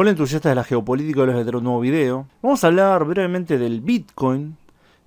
Hola entusiastas de la geopolítica, les voy a traer un nuevo video. Vamos a hablar brevemente del Bitcoin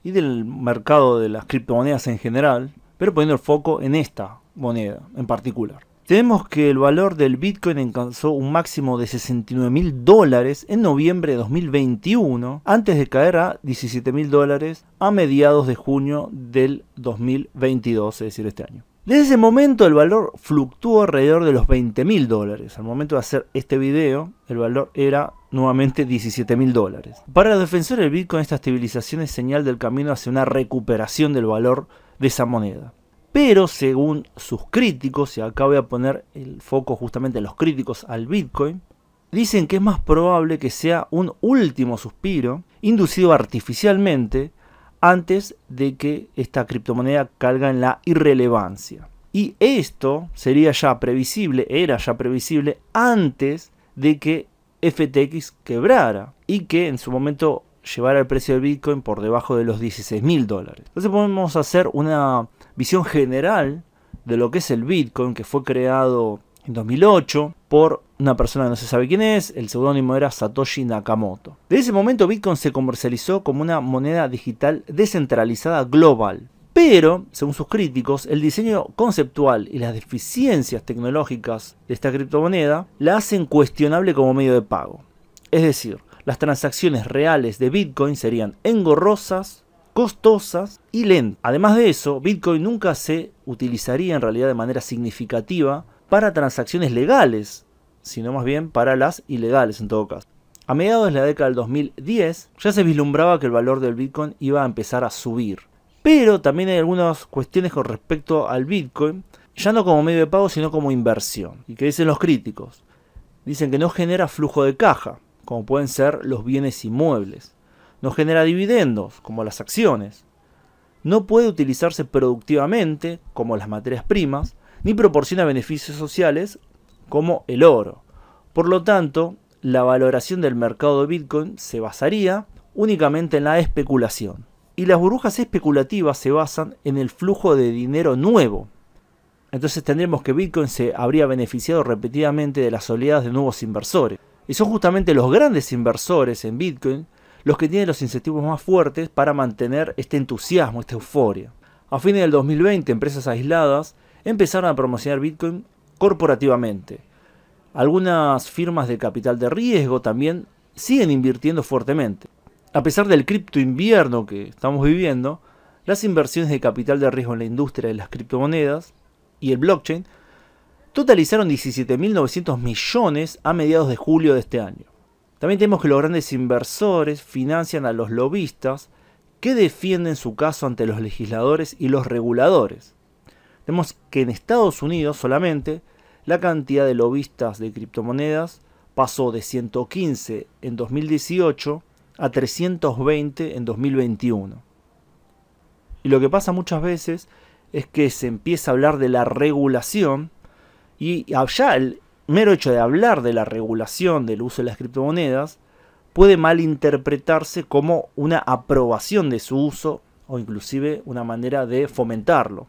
y del mercado de las criptomonedas en general, pero poniendo el foco en esta moneda en particular. Tenemos que el valor del Bitcoin alcanzó un máximo de 69 mil dólares en noviembre de 2021, antes de caer a 17 mil dólares a mediados de junio del 2022, es decir, este año. Desde ese momento el valor fluctuó alrededor de los 20 mil dólares. Al momento de hacer este video, el valor era nuevamente 17 mil dólares. Para los defensores del Bitcoin, esta estabilización es señal del camino hacia una recuperación del valor de esa moneda. Pero según sus críticos, y acá voy a poner el foco justamente en los críticos al Bitcoin, dicen que es más probable que sea un último suspiro inducido artificialmente antes de que esta criptomoneda carga en la irrelevancia. Y esto sería ya previsible, era ya previsible antes de que FTX quebrara y que en su momento llevara el precio del Bitcoin por debajo de los 16 mil dólares. Entonces podemos hacer una visión general de lo que es el Bitcoin que fue creado en 2008 por una persona que no se sabe quién es, el seudónimo era Satoshi Nakamoto. De ese momento Bitcoin se comercializó como una moneda digital descentralizada global. Pero, según sus críticos, el diseño conceptual y las deficiencias tecnológicas de esta criptomoneda la hacen cuestionable como medio de pago. Es decir, las transacciones reales de Bitcoin serían engorrosas, costosas y lentas. Además de eso, Bitcoin nunca se utilizaría en realidad de manera significativa para transacciones legales, sino más bien para las ilegales en todo caso. A mediados de la década del 2010 ya se vislumbraba que el valor del Bitcoin iba a empezar a subir. Pero también hay algunas cuestiones con respecto al Bitcoin, ya no como medio de pago, sino como inversión. ¿Y que dicen los críticos? Dicen que no genera flujo de caja, como pueden ser los bienes inmuebles. No genera dividendos, como las acciones. No puede utilizarse productivamente, como las materias primas ni proporciona beneficios sociales como el oro. Por lo tanto, la valoración del mercado de Bitcoin se basaría únicamente en la especulación. Y las burbujas especulativas se basan en el flujo de dinero nuevo. Entonces tendríamos que Bitcoin se habría beneficiado repetidamente de las oleadas de nuevos inversores. Y son justamente los grandes inversores en Bitcoin los que tienen los incentivos más fuertes para mantener este entusiasmo, esta euforia. A fines del 2020, empresas aisladas empezaron a promocionar Bitcoin corporativamente. Algunas firmas de capital de riesgo también siguen invirtiendo fuertemente. A pesar del cripto invierno que estamos viviendo, las inversiones de capital de riesgo en la industria de las criptomonedas y el blockchain totalizaron 17.900 millones a mediados de julio de este año. También tenemos que los grandes inversores financian a los lobistas que defienden su caso ante los legisladores y los reguladores. Vemos que en Estados Unidos solamente la cantidad de lobistas de criptomonedas pasó de 115 en 2018 a 320 en 2021. Y lo que pasa muchas veces es que se empieza a hablar de la regulación y ya el mero hecho de hablar de la regulación del uso de las criptomonedas puede malinterpretarse como una aprobación de su uso o inclusive una manera de fomentarlo.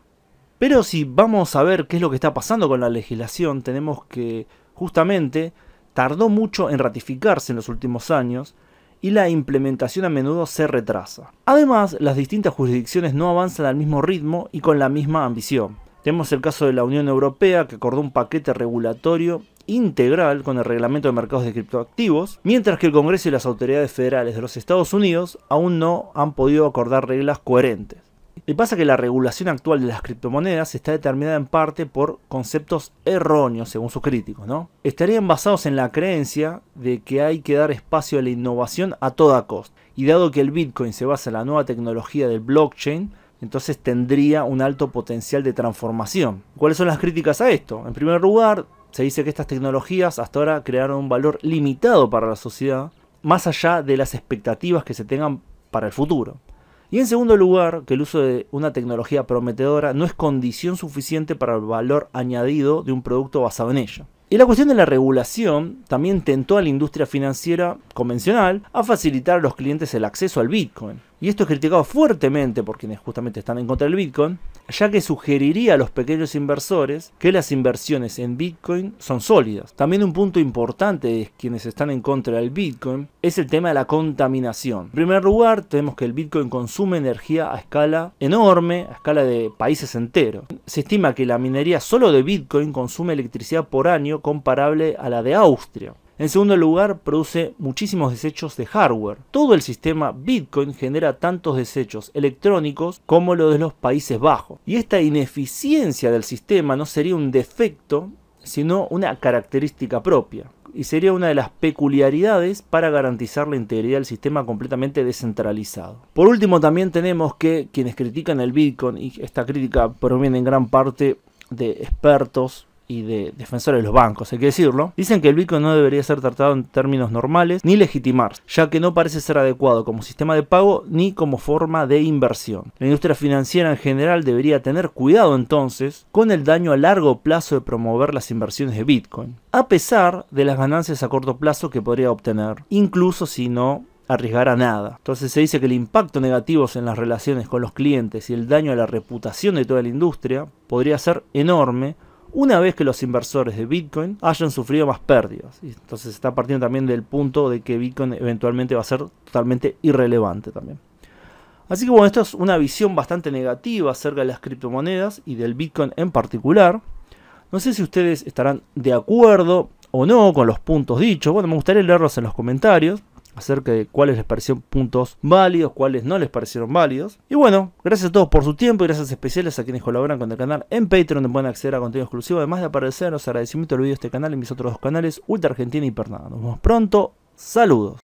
Pero si vamos a ver qué es lo que está pasando con la legislación, tenemos que justamente tardó mucho en ratificarse en los últimos años y la implementación a menudo se retrasa. Además, las distintas jurisdicciones no avanzan al mismo ritmo y con la misma ambición. Tenemos el caso de la Unión Europea que acordó un paquete regulatorio integral con el reglamento de mercados de criptoactivos, mientras que el Congreso y las autoridades federales de los Estados Unidos aún no han podido acordar reglas coherentes. Y pasa que la regulación actual de las criptomonedas está determinada en parte por conceptos erróneos, según sus críticos, ¿no? Estarían basados en la creencia de que hay que dar espacio a la innovación a toda costa. Y dado que el Bitcoin se basa en la nueva tecnología del blockchain, entonces tendría un alto potencial de transformación. ¿Cuáles son las críticas a esto? En primer lugar, se dice que estas tecnologías hasta ahora crearon un valor limitado para la sociedad, más allá de las expectativas que se tengan para el futuro. Y en segundo lugar, que el uso de una tecnología prometedora no es condición suficiente para el valor añadido de un producto basado en ella. Y la cuestión de la regulación también tentó a la industria financiera convencional a facilitar a los clientes el acceso al Bitcoin. Y esto es criticado fuertemente por quienes justamente están en contra del Bitcoin, ya que sugeriría a los pequeños inversores que las inversiones en Bitcoin son sólidas. También un punto importante de quienes están en contra del Bitcoin es el tema de la contaminación. En primer lugar, tenemos que el Bitcoin consume energía a escala enorme, a escala de países enteros. Se estima que la minería solo de Bitcoin consume electricidad por año comparable a la de Austria. En segundo lugar, produce muchísimos desechos de hardware. Todo el sistema Bitcoin genera tantos desechos electrónicos como los de los Países Bajos. Y esta ineficiencia del sistema no sería un defecto, sino una característica propia. Y sería una de las peculiaridades para garantizar la integridad del sistema completamente descentralizado. Por último, también tenemos que quienes critican el Bitcoin, y esta crítica proviene en gran parte de expertos y de defensores de los bancos, hay que decirlo, dicen que el Bitcoin no debería ser tratado en términos normales ni legitimarse, ya que no parece ser adecuado como sistema de pago ni como forma de inversión. La industria financiera en general debería tener cuidado entonces con el daño a largo plazo de promover las inversiones de Bitcoin, a pesar de las ganancias a corto plazo que podría obtener, incluso si no arriesgar nada. Entonces se dice que el impacto negativo en las relaciones con los clientes y el daño a la reputación de toda la industria podría ser enorme una vez que los inversores de Bitcoin hayan sufrido más pérdidas. Entonces está partiendo también del punto de que Bitcoin eventualmente va a ser totalmente irrelevante también. Así que bueno, esto es una visión bastante negativa acerca de las criptomonedas y del Bitcoin en particular. No sé si ustedes estarán de acuerdo o no con los puntos dichos. Bueno, me gustaría leerlos en los comentarios acerca de cuáles les parecieron puntos válidos, cuáles no les parecieron válidos. Y bueno, gracias a todos por su tiempo y gracias especiales a quienes colaboran con el canal en Patreon, donde pueden acceder a contenido exclusivo, además de aparecer en los agradecimientos del video de este canal y mis otros dos canales, Ultra Argentina y Pernada. Nos vemos pronto, saludos.